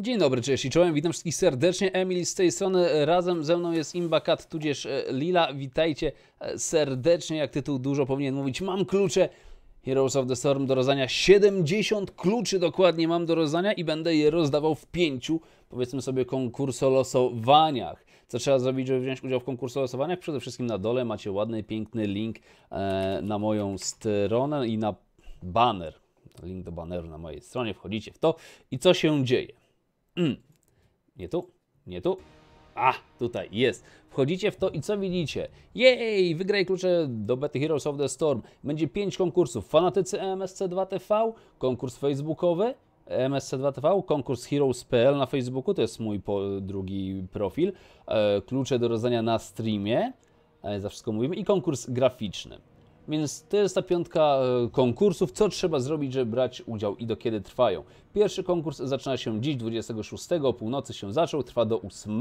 Dzień dobry, cześć i czołem, witam wszystkich serdecznie, Emil z tej strony, e, razem ze mną jest Imbakat, tudzież e, Lila, witajcie e, serdecznie, jak tytuł dużo powinien mówić, mam klucze Heroes of the Storm do rozdania, 70 kluczy dokładnie mam do rozdania i będę je rozdawał w pięciu, powiedzmy sobie, konkursolosowaniach. Co trzeba zrobić, żeby wziąć udział w konkursie losowaniach? Przede wszystkim na dole macie ładny, piękny link na moją stronę i na banner. Link do baneru na mojej stronie, wchodzicie w to i co się dzieje? Mm. Nie tu, nie tu. A, tutaj jest. Wchodzicie w to i co widzicie? Jej, wygraj klucze do Bet Heroes of the Storm. Będzie 5 konkursów. Fanatycy MSC2TV, konkurs facebookowy, MSC2TV, konkurs Heroes.pl na Facebooku, to jest mój drugi profil, e, klucze do rozdania na streamie, e, za wszystko mówimy, i konkurs graficzny. Więc to jest ta piątka e, konkursów, co trzeba zrobić, żeby brać udział i do kiedy trwają. Pierwszy konkurs zaczyna się dziś, 26, o północy się zaczął, trwa do 8.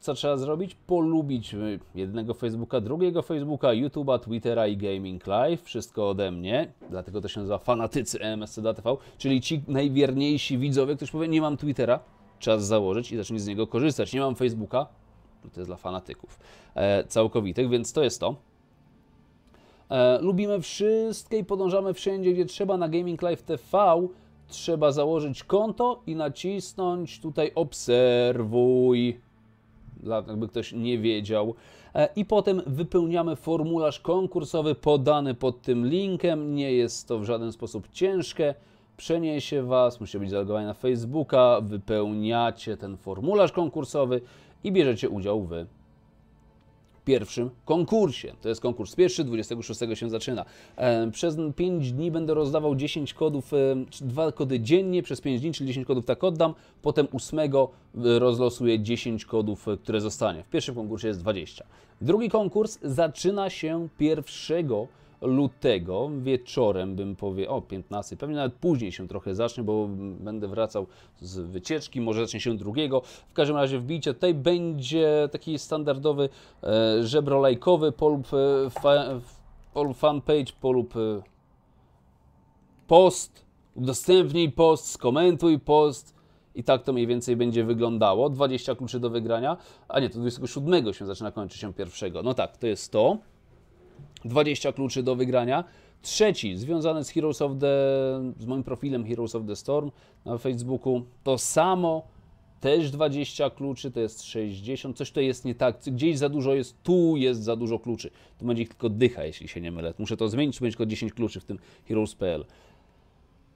Co trzeba zrobić? Polubić e, jednego Facebooka, drugiego Facebooka, YouTube'a, Twittera i Gaming Live. Wszystko ode mnie, dlatego to się nazywa fanatycy TV, czyli ci najwierniejsi widzowie, ktoś powie, nie mam Twittera, czas założyć i zacznie z niego korzystać. Nie mam Facebooka, to jest dla fanatyków e, całkowitych, więc to jest to. E, lubimy wszystkie i podążamy wszędzie, gdzie trzeba. Na Gaming Live TV trzeba założyć konto i nacisnąć tutaj obserwuj, dla, jakby ktoś nie wiedział. E, I potem wypełniamy formularz konkursowy podany pod tym linkiem. Nie jest to w żaden sposób ciężkie. Przeniesie Was, musi być zalogowani na Facebooka, wypełniacie ten formularz konkursowy i bierzecie udział w pierwszym konkursie. To jest konkurs pierwszy, 26 się zaczyna. E, przez 5 dni będę rozdawał 10 kodów, 2 e, kody dziennie przez 5 dni, czyli 10 kodów tak oddam. Potem 8 e, rozlosuję 10 kodów, które zostanie. W pierwszym konkursie jest 20. Drugi konkurs zaczyna się pierwszego lutego, wieczorem bym powiedział, o 15, pewnie nawet później się trochę zacznie, bo będę wracał z wycieczki, może zacznie się drugiego. W każdym razie wbijcie, tutaj będzie taki standardowy e, żebro lajkowy, polub, e, fa, pol fanpage, polub e, post, udostępnij post, skomentuj post, i tak to mniej więcej będzie wyglądało. 20 kluczy do wygrania, a nie, to 27 się zaczyna, kończy się pierwszego. No tak, to jest to. 20 kluczy do wygrania. Trzeci, związany z Heroes of the... z moim profilem Heroes of the Storm na Facebooku, to samo, też 20 kluczy, to jest 60, coś to jest nie tak, gdzieś za dużo jest, tu jest za dużo kluczy. Tu będzie ich tylko dycha, jeśli się nie mylę. Muszę to zmienić, będzie tylko 10 kluczy w tym Heroes.pl.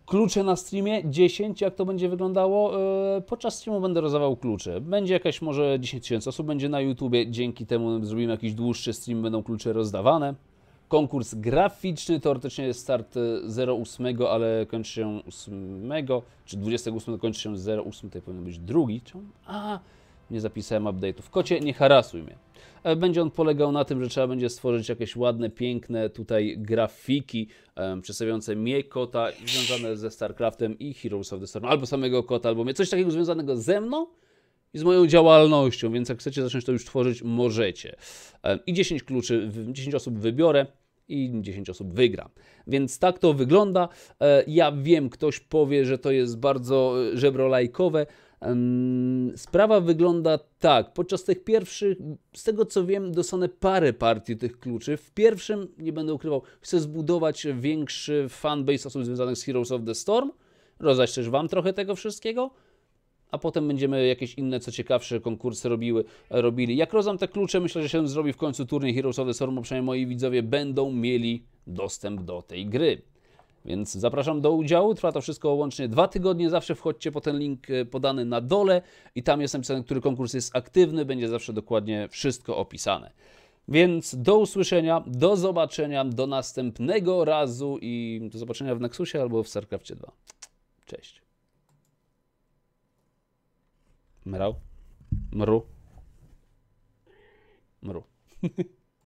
Klucze na streamie 10, jak to będzie wyglądało? Yy, podczas streamu będę rozdawał klucze. Będzie jakaś może 10 tysięcy osób, będzie na YouTubie, dzięki temu zrobimy jakiś dłuższy stream, będą klucze rozdawane konkurs graficzny. Teoretycznie jest start 08, e, ale kończy się 8, czy 28 kończy się 08, tutaj powinien być drugi. A, nie zapisałem update'ów. Kocie, nie harasuj mnie. E, będzie on polegał na tym, że trzeba będzie stworzyć jakieś ładne, piękne tutaj grafiki um, przedstawiające mnie, kota, związane ze StarCraftem i Heroes of the Storm, albo samego kota, albo mnie, coś takiego związanego ze mną, i z moją działalnością, więc jak chcecie zacząć to już tworzyć, możecie. E, I 10 kluczy, 10 osób wybiorę i 10 osób wygra. Więc tak to wygląda. E, ja wiem, ktoś powie, że to jest bardzo e, żebrolajkowe. Sprawa wygląda tak. Podczas tych pierwszych, z tego co wiem, dostanę parę partii tych kluczy. W pierwszym, nie będę ukrywał, chcę zbudować większy fanbase osób związanych z Heroes of the Storm, rozdać też Wam trochę tego wszystkiego a potem będziemy jakieś inne, co ciekawsze konkursy robiły, robili. Jak rozdam te klucze, myślę, że się zrobi w końcu turniej Heroes of the Storm, bo przynajmniej moi widzowie będą mieli dostęp do tej gry. Więc zapraszam do udziału. Trwa to wszystko łącznie dwa tygodnie. Zawsze wchodźcie po ten link e, podany na dole i tam jest napisane, który konkurs jest aktywny. Będzie zawsze dokładnie wszystko opisane. Więc do usłyszenia, do zobaczenia, do następnego razu i do zobaczenia w Nexusie albo w StarCraft 2. Cześć. मराओ मरो मरो